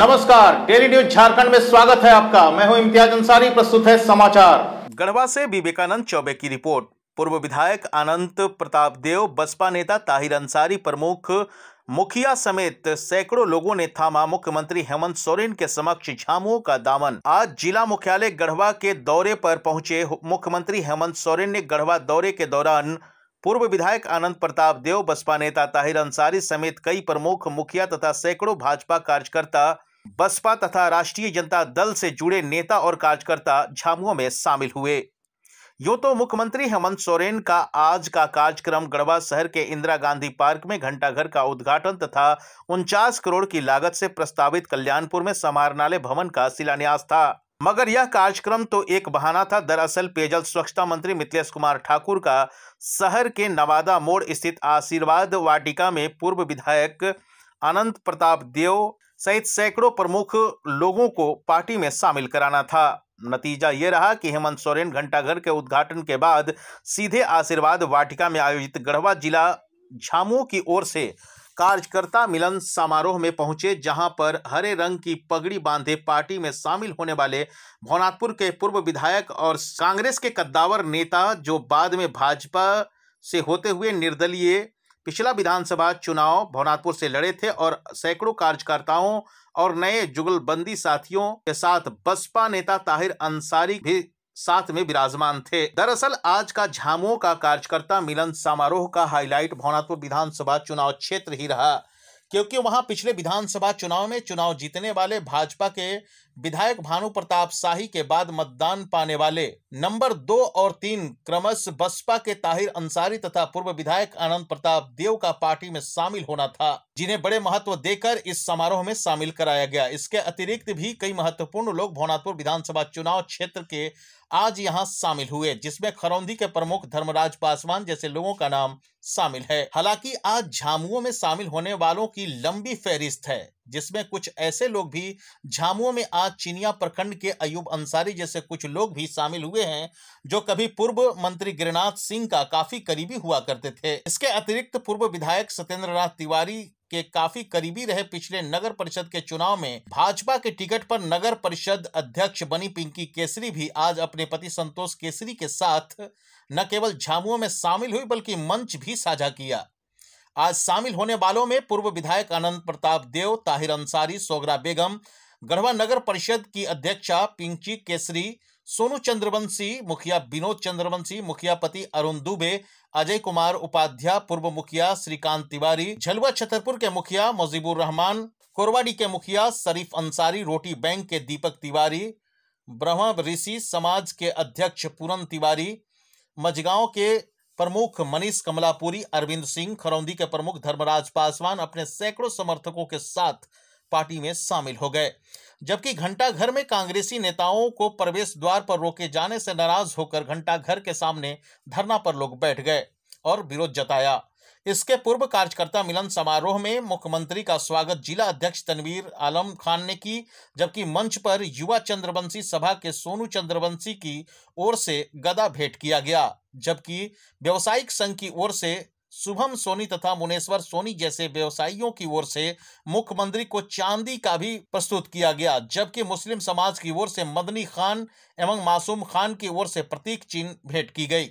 नमस्कार daily news Jharkhand में स्वागत है आपका मैं हूं इम्तियाज अंसारी प्रस्तुत है समाचार गढ़वा से विवेकानंद चौबे की रिपोर्ट पूर्व विधायक अनंत प्रताप देव बसपा नेता ताहिर अंसारी प्रमुख मुखिया समेत सैकड़ों लोगों ने थामा मुख्यमंत्री हेमंत सोरेन के समक्ष झामुओं का दामन आज जिला मुख्यालय गढ़वा के दौरे पर पहुंचे मुख्यमंत्री हेमंत सोरेन ने गढ़वा दौरे के दौरान पूर्व विधायक आनंद प्रताप देव बसपा नेता ताहिर अंसारी समेत कई प्रमुख मुखिया तथा सैकड़ों भाजपा कार्यकर्ता बसपा तथा राष्ट्रीय जनता दल से जुड़े नेता और कार्यकर्ता झामुआ में शामिल हुए यूं तो मुख्यमंत्री हेमंत सोरेन का आज का कार्यक्रम गढ़वा शहर के इंदिरा गांधी पार्क में घंटाघर का उद्घाटन तथा उनचास करोड़ की लागत से प्रस्तावित कल्याणपुर में समारणालय भवन का शिलान्यास था मगर यह कार्यक्रम तो एक बहाना था दरअसल पेयजल स्वच्छता मंत्री मिथिलेश कुमार ठाकुर का शहर के नवादा मोड़ स्थित आशीर्वाद वाटिका में पूर्व विधायक अनंत प्रताप देव सहित सैकड़ों प्रमुख लोगों को पार्टी में शामिल कराना था नतीजा ये रहा कि हेमंत सोरेन घंटाघर के उद्घाटन के बाद सीधे आशीर्वाद वाटिका में आयोजित गढ़वा जिला झामुओं की ओर से कार्यकर्ता मिलन समारोह में पहुंचे जहां पर हरे रंग की पगड़ी बांधे पार्टी में शामिल होने वाले भवनाथपुर के पूर्व विधायक और कांग्रेस के कद्दावर नेता जो बाद में भाजपा से होते हुए निर्दलीय पिछला विधानसभा चुनाव भवनाथपुर से लड़े थे और सैकड़ों कार्यकर्ताओं और नए जुगलबंदी साथियों के साथ बसपा नेता ताहिर अंसारी भी साथ में विराजमान थे दरअसल आज का झामुओं का कार्यकर्ता मिलन समारोह का हाईलाइट भवनाथपुर विधानसभा चुनाव क्षेत्र ही रहा क्योंकि वहां पिछले विधानसभा चुनाव में चुनाव जीतने वाले भाजपा के विधायक भानु प्रताप शाही के बाद मतदान पाने वाले नंबर दो और तीन क्रमश बसपा के ताहिर अंसारी तथा पूर्व विधायक आनंद प्रताप देव का पार्टी में शामिल होना था जिन्हें बड़े महत्व देकर इस समारोह में शामिल कराया गया इसके अतिरिक्त भी कई महत्वपूर्ण लोग भवनाथपुर विधानसभा चुनाव क्षेत्र के आज यहां शामिल हुए जिसमें खरौंदी के प्रमुख धर्मराज पासवान जैसे लोगों का नाम शामिल है हालांकि आज झामुओं में शामिल होने वालों की लंबी फहरिस्त है जिसमें कुछ ऐसे लोग भी झामुओं में आज चिनिया प्रखंड के अयुब अंसारी जैसे कुछ लोग भी शामिल हुए हैं जो कभी पूर्व मंत्री गिरिनाथ सिंह का काफी करीबी हुआ करते थे इसके अतिरिक्त पूर्व विधायक सत्येंद्र तिवारी के काफी करीबी रहे पिछले नगर परिषद के चुनाव में भाजपा के टिकट पर नगर परिषद अध्यक्ष बनी पिंकी केसरी भी आज अपने पति संतोष केसरी के साथ न केवल झामुओं में शामिल हुई बल्कि मंच भी साझा किया आज शामिल होने वालों में पूर्व विधायक अनंत प्रताप देव ताहिर अंसारी सोगरा बेगम गढ़वा नगर परिषद की अध्यक्षा पिंकी केसरी सोनू चंद्रवंशी मुखिया विनोद चंद्रवंशी मुखिया पति अरुण दुबे अजय कुमार उपाध्याय पूर्व मुखिया श्रीकांत तिवारी झलवा छतरपुर के मुखिया मोजीबुर रहमान कोरवाडी के मुखिया शरीफ अंसारी रोटी बैंक के दीपक तिवारी ब्रह्म ऋषि समाज के अध्यक्ष पूरन तिवारी मझगांव के प्रमुख मनीष कमलापुरी अरविंद सिंह खरौंदी के प्रमुख धर्मराज पासवान अपने सैकड़ों समर्थकों के साथ पार्टी में शामिल हो गए जबकि घंटाघर में कांग्रेसी नेताओं को प्रवेश द्वार पर रोके जाने से नाराज होकर घंटाघर के सामने धरना पर लोग बैठ गए और विरोध जताया इसके पूर्व कार्यकर्ता मिलन समारोह में मुख्यमंत्री का स्वागत जिला अध्यक्ष तनवीर आलम खान ने की जबकि मंच पर युवा चंद्रवंशी सभा के सोनू चंद्रवंशी की ओर से गदा भेंट किया गया जबकि व्यवसायिक संघ की ओर से शुभम सोनी तथा मुनेश्वर सोनी जैसे व्यवसायियों की ओर से मुख्यमंत्री को चांदी का भी प्रस्तुत किया गया जबकि मुस्लिम समाज की ओर से मदनी खान एवं मासूम खान की ओर से प्रतीक चिन्ह भेंट की गई